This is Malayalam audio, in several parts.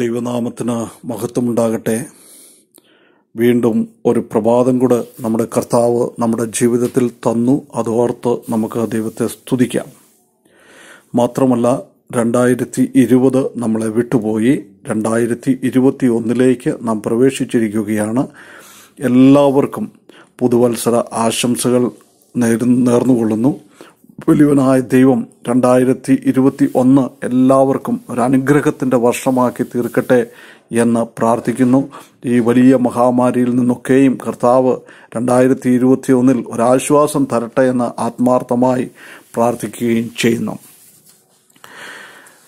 ദൈവനാമത്തിന് മഹത്വമുണ്ടാകട്ടെ വീണ്ടും ഒരു പ്രഭാതം കൂടെ നമ്മുടെ കർത്താവ് നമ്മുടെ ജീവിതത്തിൽ തന്നു അതോർത്ത് നമുക്ക് ദൈവത്തെ സ്തുതിക്കാം മാത്രമല്ല രണ്ടായിരത്തി ഇരുപത് നമ്മളെ വിട്ടുപോയി രണ്ടായിരത്തി ഇരുപത്തി ഒന്നിലേക്ക് നാം പ്രവേശിച്ചിരിക്കുകയാണ് എല്ലാവർക്കും പുതുവത്സര ആശംസകൾ നേർന്നുകൊള്ളുന്നു വലിയവനായ ദൈവം രണ്ടായിരത്തി ഇരുപത്തി ഒന്ന് എല്ലാവർക്കും ഒരു അനുഗ്രഹത്തിൻ്റെ വർഷമാക്കി തീർക്കട്ടെ എന്ന് പ്രാർത്ഥിക്കുന്നു ഈ വലിയ മഹാമാരിയിൽ നിന്നൊക്കെയും കർത്താവ് രണ്ടായിരത്തി ഇരുപത്തി ഒന്നിൽ ഒരാശ്വാസം തരട്ടെ എന്ന് ആത്മാർത്ഥമായി പ്രാർത്ഥിക്കുകയും ചെയ്യുന്നു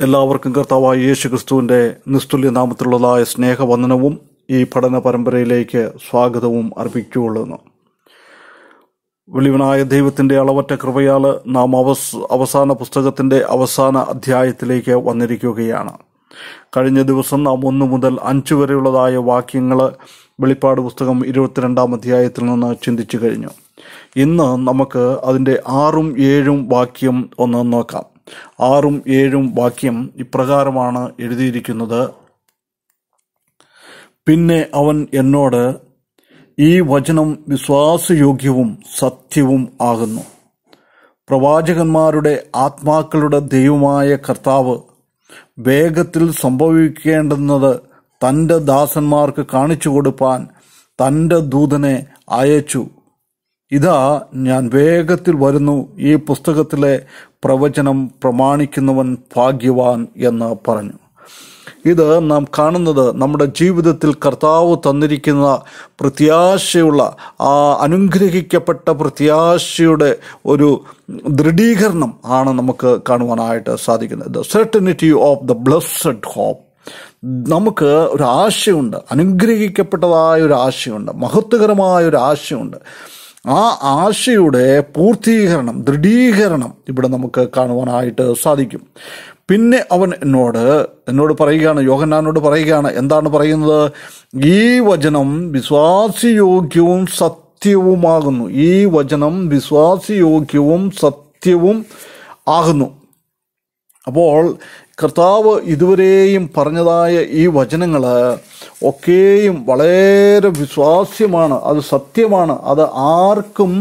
എല്ലാവർക്കും കർത്താവായ യേശു ക്രിസ്തുവിൻ്റെ നിസ്തുല്യ നാമത്തിലുള്ളതായ സ്നേഹവന്ദനവും ഈ പഠന പരമ്പരയിലേക്ക് സ്വാഗതവും അർപ്പിച്ചുകൊള്ളുന്നു വെളിവനായ ദൈവത്തിന്റെ അളവറ്റ കൃപയാൽ നാം അവസ് അവസാന പുസ്തകത്തിന്റെ അവസാന അധ്യായത്തിലേക്ക് വന്നിരിക്കുകയാണ് കഴിഞ്ഞ ദിവസം നാം ഒന്ന് മുതൽ അഞ്ചു വരെയുള്ളതായ വാക്യങ്ങൾ വെളിപ്പാട് പുസ്തകം ഇരുപത്തിരണ്ടാം അധ്യായത്തിൽ നിന്ന് ചിന്തിച്ചു കഴിഞ്ഞു ഇന്ന് നമുക്ക് അതിൻ്റെ ആറും ഏഴും വാക്യം ഒന്ന് നോക്കാം ആറും ഏഴും വാക്യം ഇപ്രകാരമാണ് എഴുതിയിരിക്കുന്നത് പിന്നെ അവൻ എന്നോട് ഈ വചനം വിശ്വാസയോഗ്യവും സത്യവും ആകുന്നു പ്രവാചകന്മാരുടെ ആത്മാക്കളുടെ ദൈവമായ കർത്താവ് വേഗത്തിൽ സംഭവിക്കേണ്ടുന്നത് തൻ്റെ ദാസന്മാർക്ക് കാണിച്ചു കൊടുപ്പാൻ തൻ്റെ ദൂതനെ അയച്ചു ഇതാ ഞാൻ വേഗത്തിൽ വരുന്നു ഈ പുസ്തകത്തിലെ പ്രവചനം പ്രമാണിക്കുന്നവൻ ഭാഗ്യവാൻ എന്ന് പറഞ്ഞു ഇത് നാം കാണുന്നത് നമ്മുടെ ജീവിതത്തിൽ കർത്താവ് തന്നിരിക്കുന്ന പ്രത്യാശയുള്ള ആ അനുഗ്രഹിക്കപ്പെട്ട പ്രത്യാശയുടെ ഒരു ദൃഢീകരണം ആണ് നമുക്ക് കാണുവാനായിട്ട് സാധിക്കുന്നത് the certainty of the blessed hope നമുക്ക് ഒരു ആശയുണ്ട് അനുഗ്രഹിക്കപ്പെട്ടതായ ഒരു ആശയുണ്ട് മഹത്വകരമായ ഒരു ആശയുണ്ട് ആ ആശയുടെ പൂർത്തീകരണം ദൃഢീകരണം ഇവിടെ നമുക്ക് കാണുവാനായിട്ട് സാധിക്കും പിന്നെ അവൻ എന്നോട് എന്നോട് പറയുകയാണ് യോഹന്നാനോട് പറയുകയാണ് എന്താണ് പറയുന്നത് ഈ വചനം വിശ്വാസയോഗ്യവും സത്യവുമാകുന്നു ഈ വചനം വിശ്വാസയോഗ്യവും സത്യവും ആകുന്നു അപ്പോൾ കർത്താവ് ഇതുവരെയും പറഞ്ഞതായ ഈ വചനങ്ങൾ ഒക്കെയും വളരെ വിശ്വാസ്യമാണ് അത് സത്യമാണ് അത് ആർക്കും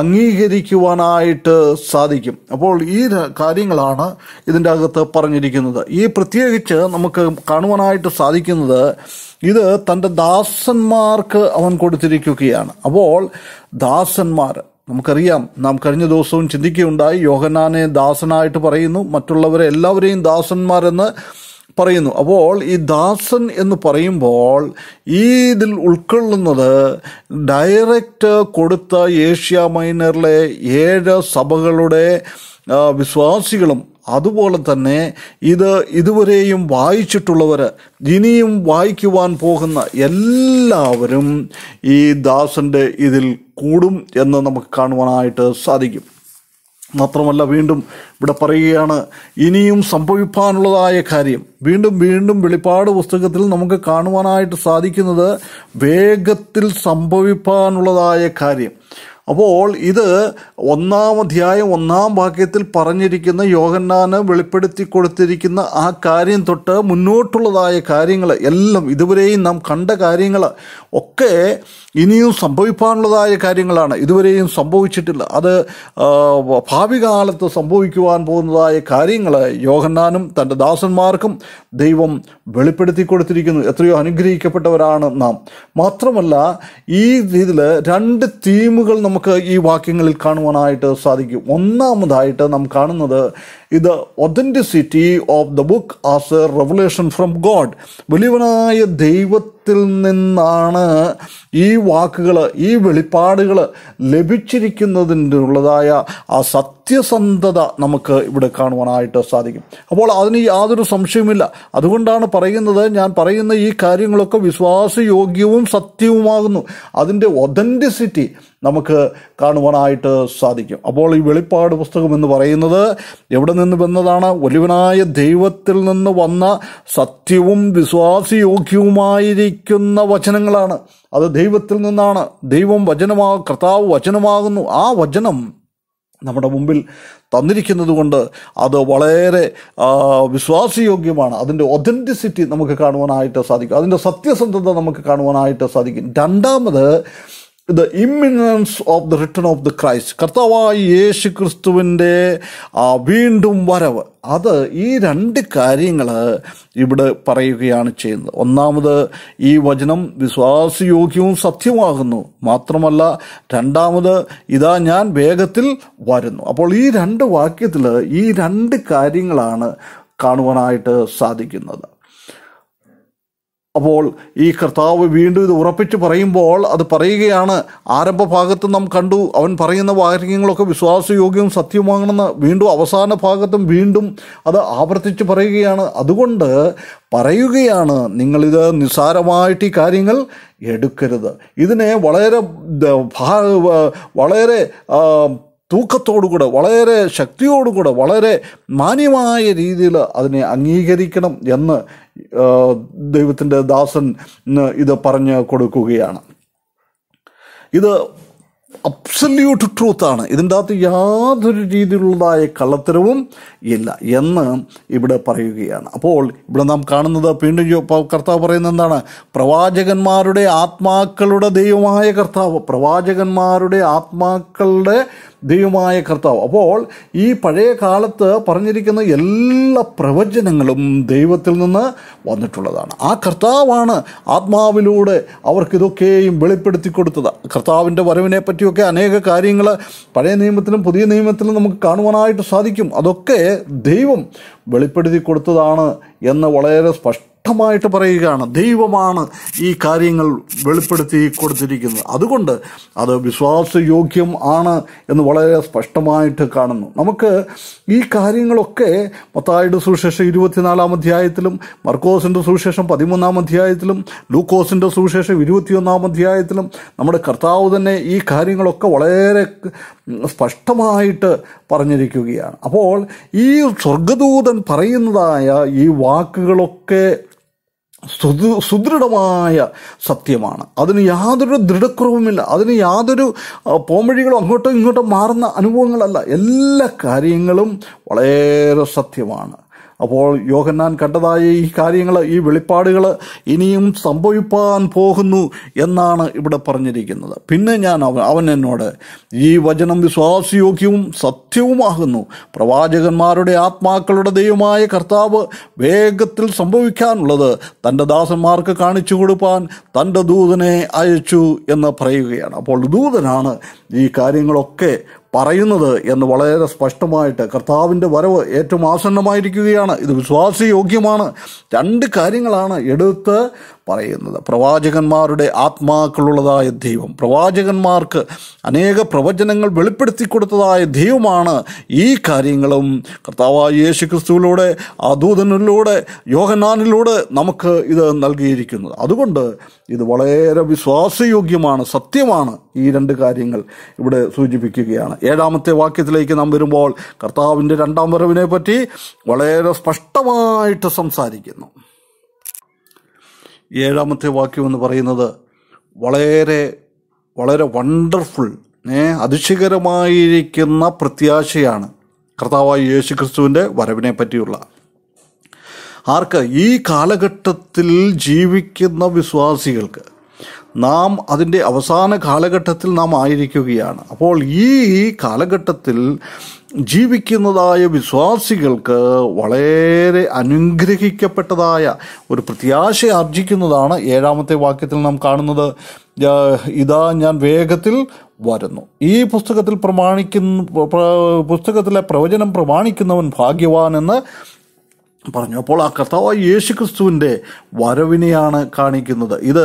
അംഗീകരിക്കുവാനായിട്ട് സാധിക്കും അപ്പോൾ ഈ കാര്യങ്ങളാണ് ഇതിൻ്റെ അകത്ത് പറഞ്ഞിരിക്കുന്നത് ഈ പ്രത്യേകിച്ച് നമുക്ക് കാണുവാനായിട്ട് സാധിക്കുന്നത് ഇത് തൻ്റെ ദാസന്മാർക്ക് അവൻ കൊടുത്തിരിക്കുകയാണ് അപ്പോൾ ദാസന്മാർ നമുക്കറിയാം നാം കഴിഞ്ഞ ദിവസവും ചിന്തിക്കുകയുണ്ടായി യോഹനാനെ ദാസനായിട്ട് പറയുന്നു മറ്റുള്ളവരെ എല്ലാവരെയും ദാസന്മാരെന്ന് പറയുന്നു അപ്പോൾ ഈ ദാസൻ എന്ന് പറയുമ്പോൾ ഈ ഇതിൽ ഉൾക്കൊള്ളുന്നത് ഡയറക്റ്റ് കൊടുത്ത ഏഷ്യ മൈനറിലെ ഏഴ് സഭകളുടെ വിശ്വാസികളും അതുപോലെ തന്നെ ഇത് ഇതുവരെയും വായിച്ചിട്ടുള്ളവർ ഇനിയും വായിക്കുവാൻ പോകുന്ന എല്ലാവരും ഈ ദാസൻ്റെ ഇതിൽ കൂടും എന്ന് നമുക്ക് കാണുവാനായിട്ട് സാധിക്കും മാത്രമല്ല വീണ്ടും ഇവിടെ പറയുകയാണ് ഇനിയും സംഭവിപ്പാനുള്ളതായ കാര്യം വീണ്ടും വീണ്ടും വെളിപ്പാട് പുസ്തകത്തിൽ നമുക്ക് കാണുവാനായിട്ട് സാധിക്കുന്നത് വേഗത്തിൽ സംഭവിപ്പാനുള്ളതായ കാര്യം അപ്പോൾ ഇത് ഒന്നാം അധ്യായം ഒന്നാം വാക്യത്തിൽ പറഞ്ഞിരിക്കുന്ന യോഹന്നാന് വെളിപ്പെടുത്തി കൊടുത്തിരിക്കുന്ന ആ കാര്യം തൊട്ട് മുന്നോട്ടുള്ളതായ കാര്യങ്ങൾ എല്ലാം ഇതുവരെയും നാം കണ്ട കാര്യങ്ങൾ ഒക്കെ ഇനിയും സംഭവിക്കാനുള്ളതായ കാര്യങ്ങളാണ് ഇതുവരെയും സംഭവിച്ചിട്ടില്ല അത് ഭാവി കാലത്ത് സംഭവിക്കുവാൻ പോകുന്നതായ കാര്യങ്ങൾ യോഹന്നാനും തൻ്റെ ദാസന്മാർക്കും ദൈവം വെളിപ്പെടുത്തി കൊടുത്തിരിക്കുന്നു എത്രയോ അനുഗ്രഹിക്കപ്പെട്ടവരാണ് നാം മാത്രമല്ല ഈ രീതിയിൽ രണ്ട് തീമുകൾ നമുക്ക് നമുക്ക് ഈ വാക്യങ്ങളിൽ കാണുവാനായിട്ട് സാധിക്കും ഒന്നാമതായിട്ട് നാം കാണുന്നത് ഇത് authenticity of the book as a revelation from God വലിയവനായ ദൈവത്തിൽ നിന്നാണ് ഈ വാക്കുകൾ ഈ വെളിപ്പാടുകൾ ഉള്ളതായ ആ സത്യ സത്യസന്ധത നമുക്ക് ഇവിടെ കാണുവാനായിട്ട് സാധിക്കും അപ്പോൾ അതിന് യാതൊരു സംശയവുമില്ല അതുകൊണ്ടാണ് പറയുന്നത് ഞാൻ പറയുന്ന ഈ കാര്യങ്ങളൊക്കെ വിശ്വാസയോഗ്യവും സത്യവുമാകുന്നു അതിൻ്റെ ഒതൻറ്റിസിറ്റി നമുക്ക് കാണുവാനായിട്ട് സാധിക്കും അപ്പോൾ ഈ വെളിപ്പാട് പുസ്തകം എന്ന് പറയുന്നത് എവിടെ നിന്ന് വന്നതാണ് ഒലിവനായ ദൈവത്തിൽ നിന്ന് വന്ന സത്യവും വിശ്വാസയോഗ്യവുമായിരിക്കുന്ന വചനങ്ങളാണ് അത് ദൈവത്തിൽ നിന്നാണ് ദൈവം വചനമാ കർത്താവ് വചനമാകുന്നു ആ വചനം നമ്മുടെ മുമ്പിൽ തന്നിരിക്കുന്നത് കൊണ്ട് അത് വളരെ വിശ്വാസയോഗ്യമാണ് അതിൻ്റെ ഒതൻറ്റിസിറ്റി നമുക്ക് കാണുവാനായിട്ട് സാധിക്കും അതിൻ്റെ സത്യസന്ധത നമുക്ക് കാണുവാനായിട്ട് സാധിക്കും രണ്ടാമത് the imminence of the return of the Christ കർത്താവായി യേശു ക്രിസ്തുവിൻ്റെ വീണ്ടും വരവ് അത് ഈ രണ്ട് കാര്യങ്ങൾ ഇവിടെ പറയുകയാണ് ചെയ്യുന്നത് ഒന്നാമത് ഈ വചനം വിശ്വാസയോഗ്യവും സത്യമാകുന്നു മാത്രമല്ല രണ്ടാമത് ഇതാ ഞാൻ വേഗത്തിൽ വരുന്നു അപ്പോൾ ഈ രണ്ട് വാക്യത്തിൽ ഈ രണ്ട് കാര്യങ്ങളാണ് കാണുവാനായിട്ട് സാധിക്കുന്നത് അപ്പോൾ ഈ കർത്താവ് വീണ്ടും ഇത് ഉറപ്പിച്ച് പറയുമ്പോൾ അത് പറയുകയാണ് ആരംഭഭാഗത്ത് നാം കണ്ടു അവൻ പറയുന്ന വാക്യങ്ങളൊക്കെ വിശ്വാസയോഗ്യവും സത്യവുമാണെന്ന് വീണ്ടും അവസാന ഭാഗത്തും വീണ്ടും അത് ആവർത്തിച്ച് പറയുകയാണ് അതുകൊണ്ട് പറയുകയാണ് നിങ്ങളിത് നിസ്സാരമായിട്ട് ഈ കാര്യങ്ങൾ എടുക്കരുത് ഇതിനെ വളരെ വളരെ തൂക്കത്തോടുകൂടെ വളരെ ശക്തിയോടുകൂടെ വളരെ മാന്യമായ രീതിയിൽ അതിനെ അംഗീകരിക്കണം എന്ന് ദൈവത്തിൻ്റെ ദാസൻ ഇത് പറഞ്ഞു കൊടുക്കുകയാണ് ഇത് അബ്സല്യൂട്ട് ട്രൂത്താണ് ഇതിൻ്റെ അകത്ത് യാതൊരു രീതിയിലുള്ളതായ കള്ളത്തരവും ഇല്ല എന്ന് ഇവിടെ പറയുകയാണ് അപ്പോൾ ഇവിടെ നാം കാണുന്നത് വീണ്ടും കർത്താവ് പറയുന്നത് എന്താണ് പ്രവാചകന്മാരുടെ ആത്മാക്കളുടെ ദൈവമായ കർത്താവ് പ്രവാചകന്മാരുടെ ആത്മാക്കളുടെ ദൈവമായ കർത്താവ് അപ്പോൾ ഈ പഴയ കാലത്ത് പറഞ്ഞിരിക്കുന്ന എല്ലാ പ്രവചനങ്ങളും ദൈവത്തിൽ നിന്ന് വന്നിട്ടുള്ളതാണ് ആ കർത്താവാണ് ആത്മാവിലൂടെ അവർക്കിതൊക്കെയും വെളിപ്പെടുത്തി കൊടുത്തത് കർത്താവിൻ്റെ വരവിനെ പറ്റിയൊക്കെ അനേക കാര്യങ്ങൾ പഴയ നിയമത്തിലും പുതിയ നിയമത്തിലും നമുക്ക് കാണുവാനായിട്ട് സാധിക്കും അതൊക്കെ ദൈവം വെളിപ്പെടുത്തി കൊടുത്തതാണ് എന്ന് വളരെ സ്പഷ്ട വ്യക്തമായിട്ട് പറയുകയാണ് ദൈവമാണ് ഈ കാര്യങ്ങൾ വെളിപ്പെടുത്തി കൊടുത്തിരിക്കുന്നത് അതുകൊണ്ട് അത് വിശ്വാസയോഗ്യം ആണ് എന്ന് വളരെ സ്പഷ്ടമായിട്ട് കാണുന്നു നമുക്ക് ഈ കാര്യങ്ങളൊക്കെ മത്തായുടെ സുവിശേഷം ഇരുപത്തിനാലാം അധ്യായത്തിലും മർക്കോസിൻ്റെ സുവിശേഷം പതിമൂന്നാം അധ്യായത്തിലും ലൂക്കോസിൻ്റെ സുവിശേഷം ഇരുപത്തിയൊന്നാം അധ്യായത്തിലും നമ്മുടെ കർത്താവ് തന്നെ ഈ കാര്യങ്ങളൊക്കെ വളരെ സ്പഷ്ടമായിട്ട് പറഞ്ഞിരിക്കുകയാണ് അപ്പോൾ ഈ സ്വർഗദൂതൻ പറയുന്നതായ ഈ വാക്കുകളൊക്കെ സുദൃഢമായ സത്യമാണ് അതിന് യാതൊരു ദൃഢക്കുറവുമില്ല അതിന് യാതൊരു പോംവഴികളും അങ്ങോട്ടോ ഇങ്ങോട്ടോ മാറുന്ന അനുഭവങ്ങളല്ല എല്ലാ കാര്യങ്ങളും വളരെ സത്യമാണ് അപ്പോൾ യോഹന്നാൻ കണ്ടതായ ഈ കാര്യങ്ങൾ ഈ വെളിപ്പാടുകൾ ഇനിയും സംഭവിപ്പാൻ പോകുന്നു എന്നാണ് ഇവിടെ പറഞ്ഞിരിക്കുന്നത് പിന്നെ ഞാൻ അവൻ അവൻ എന്നോട് ഈ വചനം വിശ്വാസയോഗ്യവും സത്യവുമാകുന്നു പ്രവാചകന്മാരുടെ ആത്മാക്കളുടെ ദൈവമായ കർത്താവ് വേഗത്തിൽ സംഭവിക്കാനുള്ളത് തൻ്റെ ദാസന്മാർക്ക് കാണിച്ചു കൊടുപ്പാൻ തൻ്റെ ദൂതനെ അയച്ചു എന്ന് പറയുകയാണ് അപ്പോൾ ദൂതനാണ് ഈ കാര്യങ്ങളൊക്കെ പറയുന്നത് എന്ന് വളരെ സ്പഷ്ടമായിട്ട് കർത്താവിൻ്റെ വരവ് ഏറ്റവും ആസന്നമായിരിക്കുകയാണ് ഇത് വിശ്വാസയോഗ്യമാണ് രണ്ട് കാര്യങ്ങളാണ് എടുത്ത് പറയുന്നത് പ്രവാചകന്മാരുടെ ആത്മാക്കളുള്ളതായ ദൈവം പ്രവാചകന്മാർക്ക് അനേക പ്രവചനങ്ങൾ വെളിപ്പെടുത്തി കൊടുത്തതായ ദൈവമാണ് ഈ കാര്യങ്ങളും കർത്താവായ യേശു ക്രിസ്തുവിലൂടെ അദൂതനിലൂടെ യോഹനാനിലൂടെ നമുക്ക് ഇത് നൽകിയിരിക്കുന്നത് അതുകൊണ്ട് ഇത് വളരെ വിശ്വാസയോഗ്യമാണ് സത്യമാണ് ഈ രണ്ട് കാര്യങ്ങൾ ഇവിടെ സൂചിപ്പിക്കുകയാണ് ഏഴാമത്തെ വാക്യത്തിലേക്ക് നാം വരുമ്പോൾ കർത്താവിൻ്റെ രണ്ടാം വരവിനെ പറ്റി വളരെ സ്പഷ്ടമായിട്ട് സംസാരിക്കുന്നു ഏഴാമത്തെ വാക്യം എന്ന് പറയുന്നത് വളരെ വളരെ വണ്ടർഫുൾ ഏ അതിശയകരമായിരിക്കുന്ന പ്രത്യാശയാണ് കർത്താവായ യേശു ക്രിസ്തുവിൻ്റെ വരവിനെ പറ്റിയുള്ള ആർക്ക് ഈ കാലഘട്ടത്തിൽ ജീവിക്കുന്ന വിശ്വാസികൾക്ക് നാം അതിൻ്റെ അവസാന കാലഘട്ടത്തിൽ നാം ആയിരിക്കുകയാണ് അപ്പോൾ ഈ കാലഘട്ടത്തിൽ ജീവിക്കുന്നതായ വിശ്വാസികൾക്ക് വളരെ അനുഗ്രഹിക്കപ്പെട്ടതായ ഒരു പ്രത്യാശ ആർജിക്കുന്നതാണ് ഏഴാമത്തെ വാക്യത്തിൽ നാം കാണുന്നത് ഇതാ ഞാൻ വേഗത്തിൽ വരുന്നു ഈ പുസ്തകത്തിൽ പ്രമാണിക്കുന്ന പുസ്തകത്തിലെ പ്രവചനം പ്രമാണിക്കുന്നവൻ ഭാഗ്യവാൻ എന്ന് പറഞ്ഞു അപ്പോൾ ആ കർത്താവായ യേശു ക്രിസ്തുവിൻ്റെ വരവിനെയാണ് കാണിക്കുന്നത് ഇത്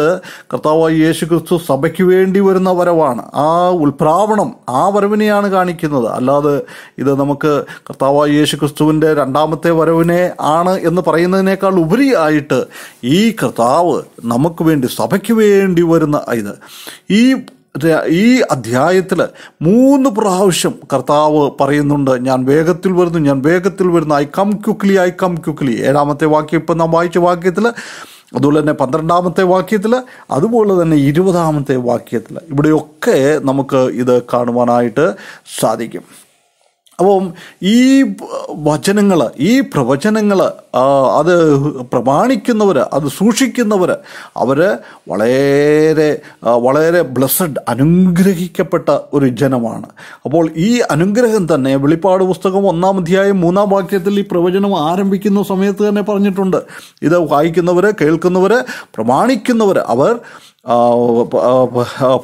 കർത്താവായ യേശു ക്രിസ്തു സഭയ്ക്ക് വേണ്ടി വരുന്ന വരവാണ് ആ ഉൽപ്രാവണം ആ വരവിനെയാണ് കാണിക്കുന്നത് അല്ലാതെ ഇത് നമുക്ക് കർത്താവായ യേശു ക്രിസ്തുവിൻ്റെ രണ്ടാമത്തെ വരവിനെ ആണ് എന്ന് പറയുന്നതിനേക്കാൾ ഉപരിയായിട്ട് ഈ കർത്താവ് നമുക്ക് വേണ്ടി സഭയ്ക്ക് വേണ്ടി വരുന്ന ഇത് ഈ ഈ അധ്യായത്തിൽ മൂന്ന് പ്രാവശ്യം കർത്താവ് പറയുന്നുണ്ട് ഞാൻ വേഗത്തിൽ വരുന്നു ഞാൻ വേഗത്തിൽ വരുന്നു I come quickly I come quickly ഏഴാമത്തെ വാക്യം ഇപ്പം നാം വായിച്ച വാക്യത്തിൽ അതുപോലെ തന്നെ പന്ത്രണ്ടാമത്തെ വാക്യത്തിൽ അതുപോലെ തന്നെ ഇരുപതാമത്തെ വാക്യത്തിൽ ഇവിടെയൊക്കെ നമുക്ക് ഇത് കാണുവാനായിട്ട് സാധിക്കും അപ്പം ഈ വചനങ്ങൾ ഈ പ്രവചനങ്ങൾ അത് പ്രമാണിക്കുന്നവർ അത് സൂക്ഷിക്കുന്നവർ അവർ വളരെ വളരെ ബ്ലസ്സഡ് അനുഗ്രഹിക്കപ്പെട്ട ഒരു ജനമാണ് അപ്പോൾ ഈ അനുഗ്രഹം തന്നെ വെളിപ്പാട് പുസ്തകം ഒന്നാം അധ്യായം മൂന്നാം വാക്യത്തിൽ ഈ പ്രവചനം ആരംഭിക്കുന്ന സമയത്ത് തന്നെ പറഞ്ഞിട്ടുണ്ട് ഇത് വായിക്കുന്നവർ കേൾക്കുന്നവർ പ്രമാണിക്കുന്നവർ അവർ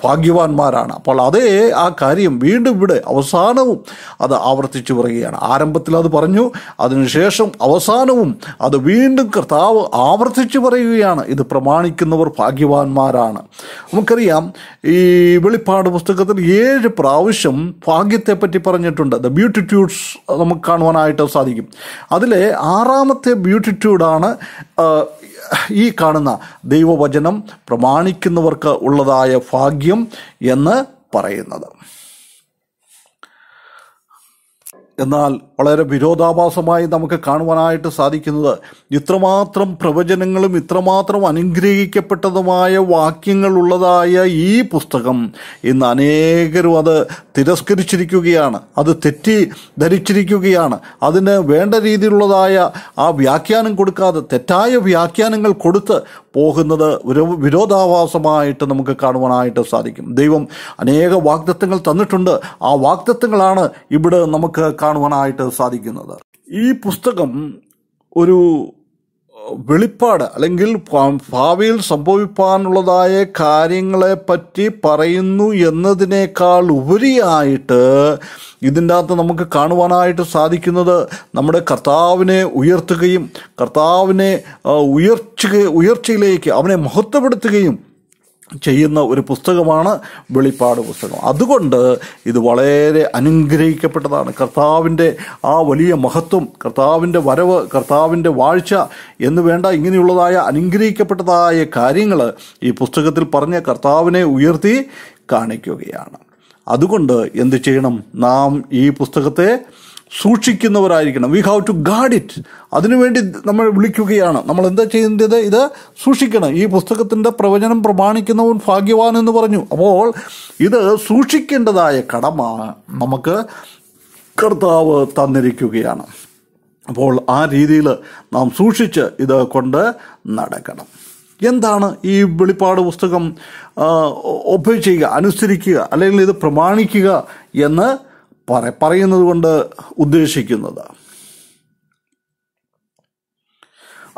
ഭാഗ്യവാന്മാരാണ് അപ്പോൾ അതേ ആ കാര്യം വീണ്ടും ഇവിടെ അവസാനവും അത് ആവർത്തിച്ചു പറയുകയാണ് ആരംഭത്തിൽ അത് പറഞ്ഞു അതിനുശേഷം അവസാനവും അത് വീണ്ടും കർത്താവ് ആവർത്തിച്ചു പറയുകയാണ് ഇത് പ്രമാണിക്കുന്നവർ ഭാഗ്യവാന്മാരാണ് നമുക്കറിയാം ഈ വെളിപ്പാട് പുസ്തകത്തിൽ ഏഴ് പ്രാവശ്യം ഭാഗ്യത്തെപ്പറ്റി പറഞ്ഞിട്ടുണ്ട് ദ ബ്യൂട്ടിറ്റ്യൂഡ്സ് നമുക്ക് കാണുവാനായിട്ട് സാധിക്കും അതിലെ ആറാമത്തെ ബ്യൂട്ടിറ്റ്യൂഡാണ് ഈ കാണുന്ന ദൈവവചനം പ്രമാണിക്കുന്നവർക്ക് ഉള്ളതായ ഭാഗ്യം എന്ന് പറയുന്നത് എന്നാൽ വളരെ വിരോധാഭാസമായി നമുക്ക് കാണുവാനായിട്ട് സാധിക്കുന്നത് ഇത്രമാത്രം പ്രവചനങ്ങളും ഇത്രമാത്രം അനുഗ്രഹിക്കപ്പെട്ടതുമായ വാക്യങ്ങളുള്ളതായ ഈ പുസ്തകം ഇന്ന് അനേകരും അത് തിരസ്കരിച്ചിരിക്കുകയാണ് അത് തെറ്റി ധരിച്ചിരിക്കുകയാണ് അതിന് വേണ്ട രീതിയിലുള്ളതായ ആ വ്യാഖ്യാനം കൊടുക്കാതെ തെറ്റായ വ്യാഖ്യാനങ്ങൾ കൊടുത്ത് പോകുന്നത് ഒരു വിരോധാഭാസമായിട്ട് നമുക്ക് കാണുവാനായിട്ട് സാധിക്കും ദൈവം അനേക വാഗ്ദത്തങ്ങൾ തന്നിട്ടുണ്ട് ആ വാഗ്ദത്തങ്ങളാണ് ഇവിടെ നമുക്ക് കാണുവാനായിട്ട് സാധിക്കുന്നത് ഈ പുസ്തകം ഒരു വെളിപ്പാട് അല്ലെങ്കിൽ ഭാവിയിൽ സംഭവിക്കാനുള്ളതായ കാര്യങ്ങളെ പറ്റി പറയുന്നു എന്നതിനേക്കാൾ ഉപരിയായിട്ട് ഇതിൻ്റെ അകത്ത് നമുക്ക് കാണുവാനായിട്ട് സാധിക്കുന്നത് നമ്മുടെ കർത്താവിനെ ഉയർത്തുകയും കർത്താവിനെ ഉയർച്ച ഉയർച്ചയിലേക്ക് അവനെ മഹത്വപ്പെടുത്തുകയും ചെയ്യുന്ന ഒരു പുസ്തകമാണ് വെളിപ്പാട് പുസ്തകം അതുകൊണ്ട് ഇത് വളരെ അനുഗ്രഹിക്കപ്പെട്ടതാണ് കർത്താവിൻ്റെ ആ വലിയ മഹത്വം കർത്താവിൻ്റെ വരവ് കർത്താവിൻ്റെ വാഴ്ച എന്ന് വേണ്ട ഇങ്ങനെയുള്ളതായ അനുഗ്രഹിക്കപ്പെട്ടതായ കാര്യങ്ങൾ ഈ പുസ്തകത്തിൽ പറഞ്ഞ കർത്താവിനെ ഉയർത്തി കാണിക്കുകയാണ് അതുകൊണ്ട് എന്ത് ചെയ്യണം നാം ഈ പുസ്തകത്തെ സൂക്ഷിക്കുന്നവരായിരിക്കണം we have to guard it അതിനുവേണ്ടി നമ്മൾ വിളിക്കുകയാണ് നമ്മൾ എന്താ ചെയ്യേണ്ടത് ഇത് സൂക്ഷിക്കണം ഈ പുസ്തകത്തിൻ്റെ പ്രവചനം പ്രമാണിക്കുന്നവൻ ഭാഗ്യവാൻ എന്ന് പറഞ്ഞു അപ്പോൾ ഇത് സൂക്ഷിക്കേണ്ടതായ കടമ നമുക്ക് കർത്താവ് തന്നിരിക്കുകയാണ് അപ്പോൾ ആ രീതിയിൽ നാം സൂക്ഷിച്ച് ഇത് കൊണ്ട് നടക്കണം എന്താണ് ഈ വെളിപ്പാട് പുസ്തകം ഒപ്പ് ചെയ്യുക അനുസരിക്കുക അല്ലെങ്കിൽ ഇത് പ്രമാണിക്കുക എന്ന് പറ പറയുന്നത് കൊണ്ട് ഉദ്ദേശിക്കുന്നത്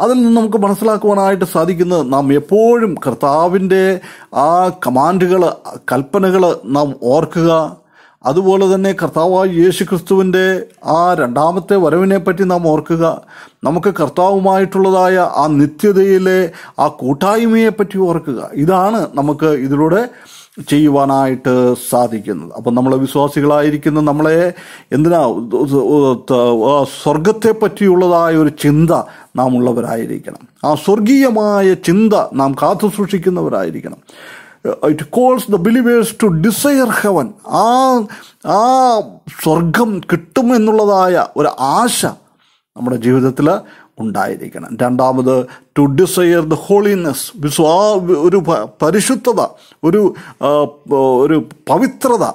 അതിൽ നിന്ന് നമുക്ക് മനസ്സിലാക്കുവാനായിട്ട് സാധിക്കുന്നത് നാം എപ്പോഴും കർത്താവിൻ്റെ ആ കമാൻഡുകൾ കൽപ്പനകൾ നാം ഓർക്കുക അതുപോലെ തന്നെ കർത്താവായ യേശു ക്രിസ്തുവിൻ്റെ ആ രണ്ടാമത്തെ വരവിനെ പറ്റി നാം ഓർക്കുക നമുക്ക് കർത്താവുമായിട്ടുള്ളതായ ആ നിത്യതയിലെ ആ കൂട്ടായ്മയെ പറ്റി ഓർക്കുക ഇതാണ് നമുക്ക് ഇതിലൂടെ ചെയ്യുവാനായിട്ട് സാധിക്കുന്നത് അപ്പം നമ്മളെ വിശ്വാസികളായിരിക്കുന്ന നമ്മളെ എന്തിനാ സ്വർഗത്തെ പറ്റിയുള്ളതായ ഒരു ചിന്ത നാം ഉള്ളവരായിരിക്കണം ആ സ്വർഗീയമായ ചിന്ത നാം കാത്തു സൂക്ഷിക്കുന്നവരായിരിക്കണം it calls the believers to desire heaven ആ ആ സ്വർഗം കിട്ടുമെന്നുള്ളതായ ഒരു ആശ നമ്മുടെ ജീവിതത്തിൽ ഉണ്ടായിരിക്കണം രണ്ടാമത് ടു ഡിസയർ ദ ഹോളിനെസ് വിശ്വാ ഒരു പരിശുദ്ധത ഒരു ഒരു പവിത്രത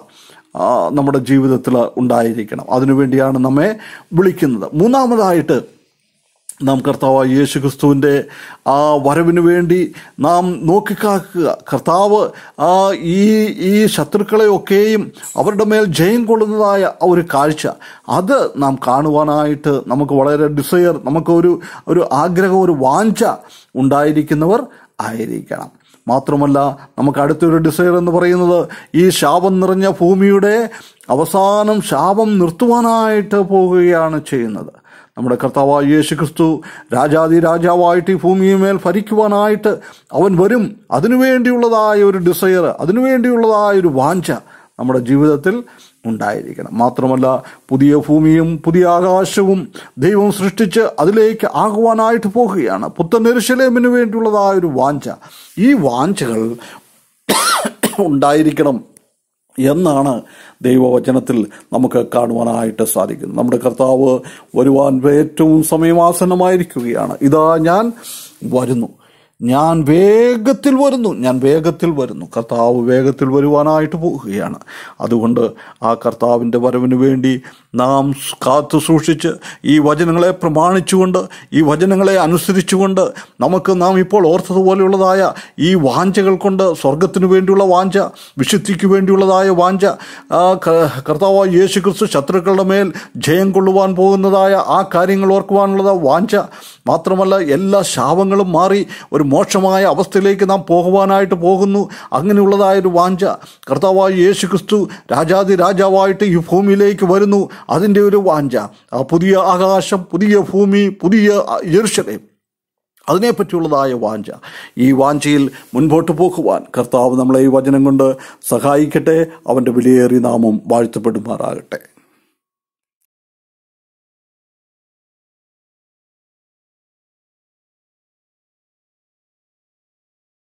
നമ്മുടെ ജീവിതത്തിൽ ഉണ്ടായിരിക്കണം അതിനുവേണ്ടിയാണ് നമ്മെ വിളിക്കുന്നത് മൂന്നാമതായിട്ട് നാം കർത്താവ് യേശു ക്രിസ്തുവിൻ്റെ ആ വരവിന് വേണ്ടി നാം നോക്കിക്കാക്കുക കർത്താവ് ആ ഈ ഈ ശത്രുക്കളെയൊക്കെയും അവരുടെ മേൽ ജയം കൊള്ളുന്നതായ ഒരു കാഴ്ച അത് നാം കാണുവാനായിട്ട് നമുക്ക് വളരെ ഡിസയർ നമുക്കൊരു ഒരു ആഗ്രഹം ഒരു വാഞ്ച ഉണ്ടായിരിക്കുന്നവർ ആയിരിക്കണം മാത്രമല്ല നമുക്ക് അടുത്തൊരു ഡിസൈർ എന്ന് പറയുന്നത് ഈ ശാപം നിറഞ്ഞ ഭൂമിയുടെ അവസാനം ശാപം നിർത്തുവാനായിട്ട് പോവുകയാണ് ചെയ്യുന്നത് നമ്മുടെ കർത്താവായ യേശു ക്രിസ്തു രാജാതി രാജാവായിട്ട് ഈ ഭൂമിയുമേൽ ഭരിക്കുവാനായിട്ട് അവൻ വരും അതിനുവേണ്ടിയുള്ളതായ ഒരു ഡിസയർ അതിനുവേണ്ടിയുള്ളതായ ഒരു വാഞ്ച നമ്മുടെ ജീവിതത്തിൽ ഉണ്ടായിരിക്കണം മാത്രമല്ല പുതിയ ഭൂമിയും പുതിയ ആകാശവും ദൈവം സൃഷ്ടിച്ച് അതിലേക്ക് ആകുവാനായിട്ട് പോകുകയാണ് പുത്തൻ എരുശലേമിന് വേണ്ടിയുള്ളതായ ഒരു വാഞ്ച ഈ വാഞ്ചകൾ ഉണ്ടായിരിക്കണം എന്നാണ് ദൈവവചനത്തിൽ നമുക്ക് കാണുവാനായിട്ട് സാധിക്കുന്നത് നമ്മുടെ കർത്താവ് വരുവാൻ ഏറ്റവും സമയമാസന്നമായിരിക്കുകയാണ് ഇതാ ഞാൻ വരുന്നു ഞാൻ വേഗത്തിൽ വരുന്നു ഞാൻ വേഗത്തിൽ വരുന്നു കർത്താവ് വേഗത്തിൽ വരുവാനായിട്ട് പോവുകയാണ് അതുകൊണ്ട് ആ കർത്താവിൻ്റെ വരവിന് വേണ്ടി നാം കാത്തു സൂക്ഷിച്ച് ഈ വചനങ്ങളെ പ്രമാണിച്ചുകൊണ്ട് ഈ വചനങ്ങളെ അനുസരിച്ചുകൊണ്ട് നമുക്ക് നാം ഇപ്പോൾ ഓർത്തതുപോലെയുള്ളതായ ഈ വാഞ്ചകൾ കൊണ്ട് സ്വർഗത്തിന് വേണ്ടിയുള്ള വാഞ്ച വിശുദ്ധിക്ക് വേണ്ടിയുള്ളതായ വാഞ്ച കർത്താവ് യേശു ക്രിസ്തു ശത്രുക്കളുടെ മേൽ ജയം കൊള്ളുവാൻ പോകുന്നതായ ആ കാര്യങ്ങൾ ഓർക്കുവാനുള്ളത് വാഞ്ച മാത്രമല്ല എല്ലാ ശാപങ്ങളും മാറി ഒരു മോശമായ അവസ്ഥയിലേക്ക് നാം പോകുവാനായിട്ട് പോകുന്നു അങ്ങനെയുള്ളതായ ഒരു വാഞ്ച കർത്താവായ യേശു ക്രിസ്തു രാജാതി രാജാവായിട്ട് ഈ ഭൂമിയിലേക്ക് വരുന്നു അതിൻ്റെ ഒരു വാഞ്ച ആ പുതിയ ആകാശം പുതിയ ഭൂമി പുതിയ യെറുഷലേം അതിനെപ്പറ്റിയുള്ളതായ വാഞ്ച ഈ വാഞ്ചയിൽ മുൻപോട്ട് പോകുവാൻ കർത്താവ് നമ്മളെ ഈ വചനം കൊണ്ട് സഹായിക്കട്ടെ അവൻ്റെ വിലയേറി നാമം വാഴ്ത്തപ്പെടുമാറാകട്ടെ